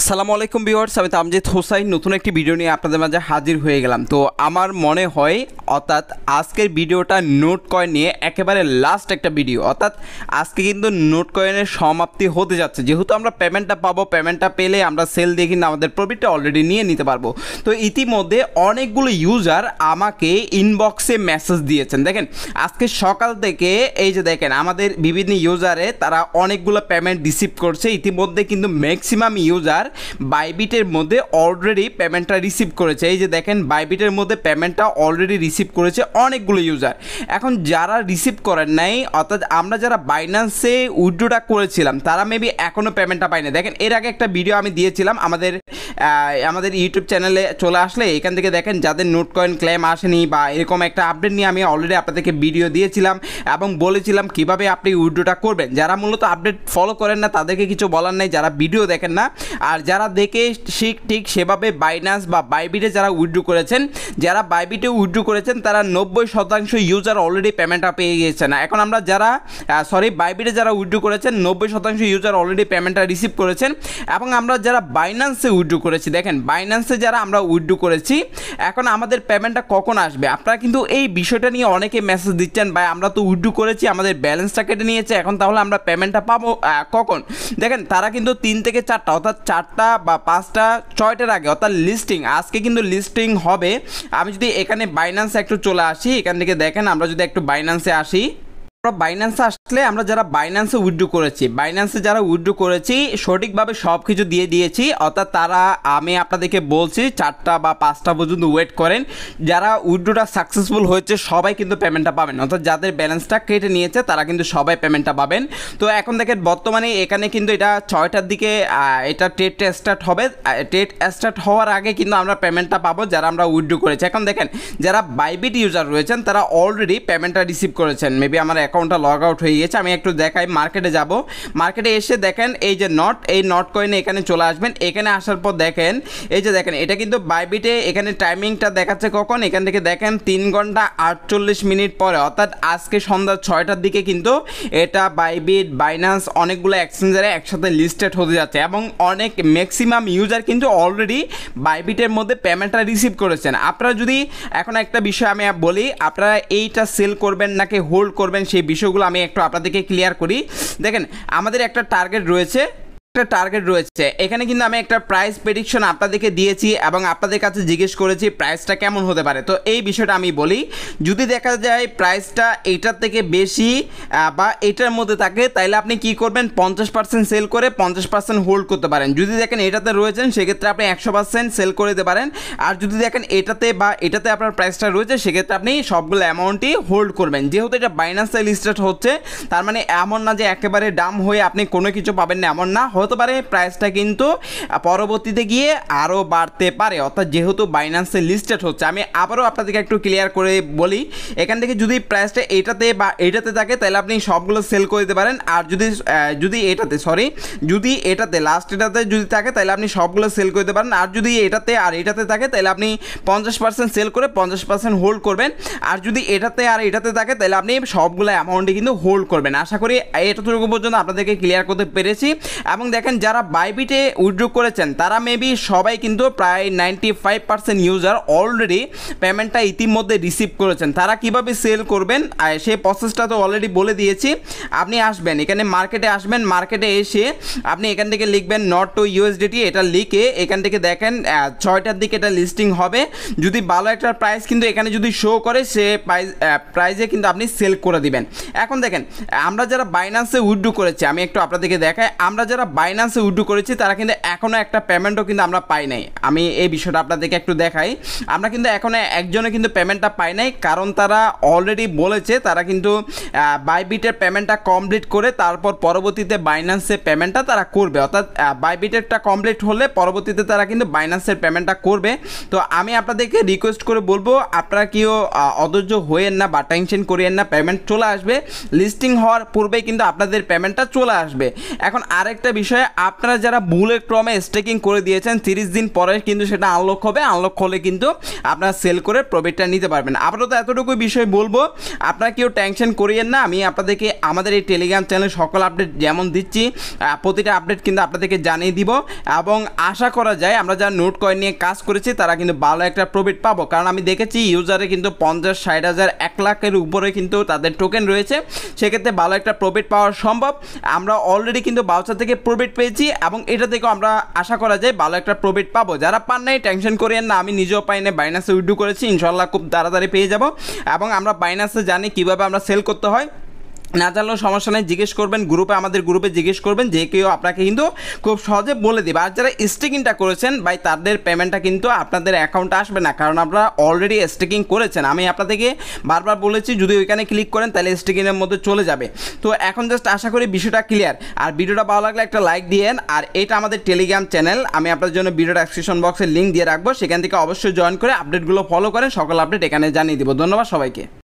আসসালামু আলাইকুম ভিউয়ার্স আমি তামজিদ হোসাইন নতুন একটি ভিডিও নিয়ে আপনাদের মাঝে হাজির হয়ে গেলাম তো আমার মনে হয় অর্থাৎ আজকের ভিডিওটা নোট কয়েন নিয়ে একেবারে লাস্ট একটা ভিডিও অর্থাৎ আজকে কিন্তু নোট কয়েনের সমাপ্তি হতে যাচ্ছে যেহেতু আমরা পেমেন্টটা পাবো পেমেন্টটা পেলে আমরা সেল দিয়ে কিন্তু আমাদের প্রফিটটা অলরেডি নিয়ে নিতে পারবো তো ইতিমধ্যে অনেকগুলো ইউজার আমাকে ইনবক্সে মেসেজ দিয়েছেন দেখেন আজকে সকাল থেকে এই যে দেখেন আমাদের বিভিন্ন ইউজারে তারা অনেকগুলো পেমেন্ট রিসিভ করছে ইতিমধ্যে কিন্তু ম্যাক্সিমাম ইউজার আর বাইবিটের মধ্যে অলরেডি পেমেন্টটা রিসিভ করেছে এই যে দেখেন বাইবিটের মধ্যে পেমেন্টটা অলরেডি রিসিভ করেছে অনেকগুলো ইউজার এখন যারা রিসিভ করেন নাই অর্থাৎ আমরা যারা বাইন্যান্সে উইড্রোটা করেছিলাম তারা মেবি এখনও পেমেন্টটা পায়নি দেখেন এর আগে একটা ভিডিও আমি দিয়েছিলাম আমাদের আমাদের ইউটিউব চ্যানেলে চলে আসলে এখান থেকে দেখেন যাদের নোট কয়েন ক্লেম আসেনি বা এরকম একটা আপডেট নিয়ে আমি অলরেডি আপনাদেরকে ভিডিও দিয়েছিলাম এবং বলেছিলাম কিভাবে আপনি উইড্রোটা করবেন যারা মূলত আপডেট ফলো করেন না তাদেরকে কিছু বলার নেই যারা ভিডিও দেখেন না আর যারা দেখে ঠিক ঠিক সেভাবে বাইনান্স বা বাইবিটে যারা উইড্রো করেছেন যারা বাইবিটে উইড্রো করেছেন তারা নব্বই শতাংশ ইউজার অলরেডি পেমেন্টটা পেয়ে গিয়েছে না এখন আমরা যারা সরি বাইবিটে যারা উইড্রো করেছেন নব্বই শতাংশ ইউজার অলরেডি পেমেন্টটা রিসিভ করেছেন এবং আমরা যারা বাইনান্সে উইড্রো করেছি দেখেন বাইন্যান্সে যারা আমরা উইথড্রু করেছি এখন আমাদের পেমেন্টটা কখন আসবে আপনারা কিন্তু এই বিষয়টা নিয়ে অনেকে মেসেজ দিচ্ছেন ভাই আমরা তো উইথড্রু করেছি আমাদের ব্যালেন্সটা কেটে নিয়েছে এখন তাহলে আমরা পেমেন্টটা পাবো কখন দেখেন তারা কিন্তু তিন থেকে চারটা অর্থাৎ চারটা বা পাঁচটা ছয়টার আগে অর্থাৎ লিস্টিং আজকে কিন্তু লিস্টিং হবে আমি যদি এখানে বাইন্যান্সে একটু চলে আসি এখান থেকে দেখেন আমরা যদি একটু বাইন্যান্সে আসি আমরা বাইন্যান্সে আসলে আমরা যারা বাইন্যান্সে উইড্রো করেছি বাইন্যান্সে যারা উইড্রো করেছি সঠিকভাবে সব কিছু দিয়ে দিয়েছি অর্থাৎ তারা আমি আপনাদেরকে বলছি চারটা বা পাঁচটা পর্যন্ত ওয়েট করেন যারা উইড্রোটা সাকসেসফুল হয়েছে সবাই কিন্তু পেমেন্টটা পাবেন অর্থাৎ যাদের ব্যালেন্সটা কেটে নিয়েছে তারা কিন্তু সবাই পেমেন্টটা পাবেন তো এখন দেখেন বর্তমানে এখানে কিন্তু এটা ছয়টার দিকে এটা টেট স্টার্ট হবে টেট স্টার্ট হওয়ার আগে কিন্তু আমরা পেমেন্টটা পাবো যারা আমরা উইড্রো করেছি এখন দেখেন যারা বাইবিট ইউজার রয়েছেন তারা অলরেডি পেমেন্টটা রিসিভ করেছেন মেবি আমার অ্যাকাউন্টটা লগ আউট হয়ে গেছে আমি একটু দেখাই মার্কেটে যাব মার্কেটে এসে দেখেন এই যে নট এই নট কয়েনে এখানে চলে আসবেন এখানে আসার পর দেখেন এই যে দেখেন এটা কিন্তু বাইবিটে এখানে টাইমিংটা দেখাচ্ছে কখন এখান থেকে দেখেন তিন ঘন্টা আটচল্লিশ মিনিট পরে অর্থাৎ আজকে সন্ধ্যা ছয়টার দিকে কিন্তু এটা বাইবিট বাইনান্স অনেকগুলো এক্সচেঞ্জারে একসাথে লিস্টেড হতে যাচ্ছে এবং অনেক ম্যাক্সিমাম ইউজার কিন্তু অলরেডি বাইবিটের মধ্যে পেমেন্টটা রিসিভ করেছেন আপনারা যদি এখন একটা বিষয় আমি বলি আপনারা এইটা সেল করবেন নাকি হোল্ড করবেন সেই বিষয়গুলো আমি একটু আপনাদেরকে ক্লিয়ার করি দেখেন আমাদের একটা টার্গেট রয়েছে একটা টার্গেট রয়েছে এখানে কিন্তু আমি একটা প্রাইস প্রেডিকশন আপনাদেরকে দিয়েছি এবং আপনাদের কাছে জিজ্ঞেস করেছি প্রাইসটা কেমন হতে পারে তো এই বিষয়টা আমি বলি যদি দেখা যায় প্রাইসটা এটার থেকে বেশি বা এটার মধ্যে থাকে তাহলে আপনি কি করবেন পঞ্চাশ পার্সেন্ট সেল করে পঞ্চাশ পার্সেন্ট হোল্ড করতে পারেন যদি দেখেন এটাতে রয়েছেন সেক্ষেত্রে আপনি একশো পার্সেন্ট সেল করে দিতে পারেন আর যদি দেখেন এটাতে বা এটাতে আপনার প্রাইসটা রয়েছে সেক্ষেত্রে আপনি সবগুলো অ্যামাউন্টই হোল্ড করবেন যেহেতু এটা বাইনান্সে স্টার্ট হচ্ছে তার মানে এমন না যে একেবারে ডাম হয়ে আপনি কোনো কিছু পাবেন না এমন না হতে পারে প্রাইসটা কিন্তু পরবর্তীতে গিয়ে আরও বাড়তে পারে অর্থাৎ যেহেতু বাইন্যান্সে লিস্টেড হচ্ছে আমি আবারও আপনাদেরকে একটু ক্লিয়ার করে বলি এখান থেকে যদি প্রাইসটা এটাতে বা এটাতে থাকে তাহলে আপনি সবগুলো সেল করে দিতে পারেন আর যদি যদি এটাতে সরি যদি এটাতে লাস্ট এটাতে যদি থাকে তাহলে আপনি সবগুলো সেল করতে পারেন আর যদি এটাতে আর এটাতে থাকে তাহলে আপনি পঞ্চাশ পার্সেন্ট সেল করে পঞ্চাশ পার্সেন্ট হোল্ড করবেন আর যদি এটাতে আর এটাতে থাকে তাহলে আপনি সবগুলো অ্যামাউন্টে কিন্তু হোল্ড করবেন আশা করি এতটুকু পর্যন্ত আপনাদেরকে ক্লিয়ার করতে পেরেছি এবং দেখেন যারা বাইবিটে উইড্রো করেছেন তারা মেবি সবাই কিন্তু প্রায় ninety five percent user already পেমেন্টটা ইতিমধ্যে রিসিভ করেছেন তারা কিভাবে সেল করবেন সেই প্রসেসটা তো অলরেডি বলে দিয়েছি আপনি আসবেন এখানে মার্কেটে আসবেন মার্কেটে এসে আপনি এখান থেকে লিখবেন নট টু ইউএসডিটি এটা লিখে এখান থেকে দেখেন ছয়টার দিকে এটা লিস্টিং হবে যদি ভালো একটা প্রাইস কিন্তু এখানে যদি শো করে সে প্রাইস প্রাইজে কিন্তু আপনি সেল করে দিবেন এখন দেখেন আমরা যারা বাইনান্সে উইড্রো করেছি আমি একটু আপনাদেরকে দেখাই আমরা যারা বাইনান্সে উডু করেছি তারা কিন্তু এখনও একটা পেমেন্টও কিন্তু আমরা পাই নাই আমি এই বিষয়টা আপনাদেরকে একটু দেখাই আমরা কিন্তু এখনও একজনে কিন্তু পেমেন্টটা পাই নাই কারণ তারা অলরেডি বলেছে তারা কিন্তু বাইবিটের পেমেন্টটা কমপ্লিট করে তারপর পরবর্তীতে বাইন্যান্সের পেমেন্টটা তারা করবে অর্থাৎ বাইবিটেরটা কমপ্লিট হলে পরবর্তীতে তারা কিন্তু বাইন্যান্সের পেমেন্টটা করবে তো আমি আপনাদেরকে রিকোয়েস্ট করে বলবো আপনারা কেউ অধৈর্য হয়েন না বা টেনশন করিয়েন না পেমেন্ট চলে আসবে লিস্টিং হওয়ার পূর্বেই কিন্তু আপনাদের পেমেন্টটা চলে আসবে এখন আরেকটা বিষয় বিষয়ে আপনারা যারা বুলেট ক্রমে স্টেকিং করে দিয়েছেন তিরিশ দিন পরে কিন্তু সেটা আনলক হবে আনলক হলে কিন্তু আপনারা সেল করে প্রফিটটা নিতে পারবেন আপাতত এতটুকু বিষয় বলবো আপনারা কেউ টেনশন করিয়েন না আমি আপনাদেরকে আমাদের এই টেলিগ্রাম চ্যানেল সকল আপডেট যেমন দিচ্ছি প্রতিটা আপডেট কিন্তু আপনাদেরকে জানিয়ে দিব এবং আশা করা যায় আমরা যারা নোট কয়েন নিয়ে কাজ করেছি তারা কিন্তু ভালো একটা প্রফিট পাবো কারণ আমি দেখেছি ইউজারে কিন্তু পঞ্চাশ ষাট হাজার এক লাখের উপরে কিন্তু তাদের টোকেন রয়েছে সেক্ষেত্রে ভালো একটা প্রফিট পাওয়া সম্ভব আমরা অলরেডি কিন্তু বাউচার থেকে প্রোবেট পেয়েছি এবং এটা থেকেও আমরা আশা করা যায় ভালো একটা প্রোবেট পাবো যারা পান নাই টেনশন করেন না আমি নিজেও পাই না বাইনাসে উইডু করেছি ইনশাল্লাহ খুব তাড়াতাড়ি পেয়ে যাব এবং আমরা বাইনাসে জানি কিভাবে আমরা সেল করতে হয় না জানলেও সমস্যা নেই জিজ্ঞেস করবেন গ্রুপে আমাদের গ্রুপে জিজ্ঞেস করবেন যে কেউ আপনাকে কিন্তু খুব সহজে বলে দেবে আর যারা স্টিকিংটা করেছেন বাই তাদের পেমেন্টটা কিন্তু আপনাদের অ্যাকাউন্টে আসবে না কারণ আপনারা অলরেডি স্টিকিং করেছেন আমি আপনাদেরকে বারবার বলেছি যদি ওইখানে ক্লিক করেন তাহলে স্টিকিংয়ের মধ্যে চলে যাবে তো এখন জাস্ট আশা করি বিষয়টা ক্লিয়ার আর ভিডিওটা ভালো লাগলে একটা লাইক দিয়েন আর এটা আমাদের টেলিগ্রাম চ্যানেল আমি আপনাদের জন্য ভিডিও ডেসক্রিপশন বক্সে লিঙ্ক দিয়ে রাখবো সেখান থেকে অবশ্যই জয়েন করে আপডেটগুলো ফলো করেন সকল আপডেট এখানে জানিয়ে দেবো ধন্যবাদ সবাইকে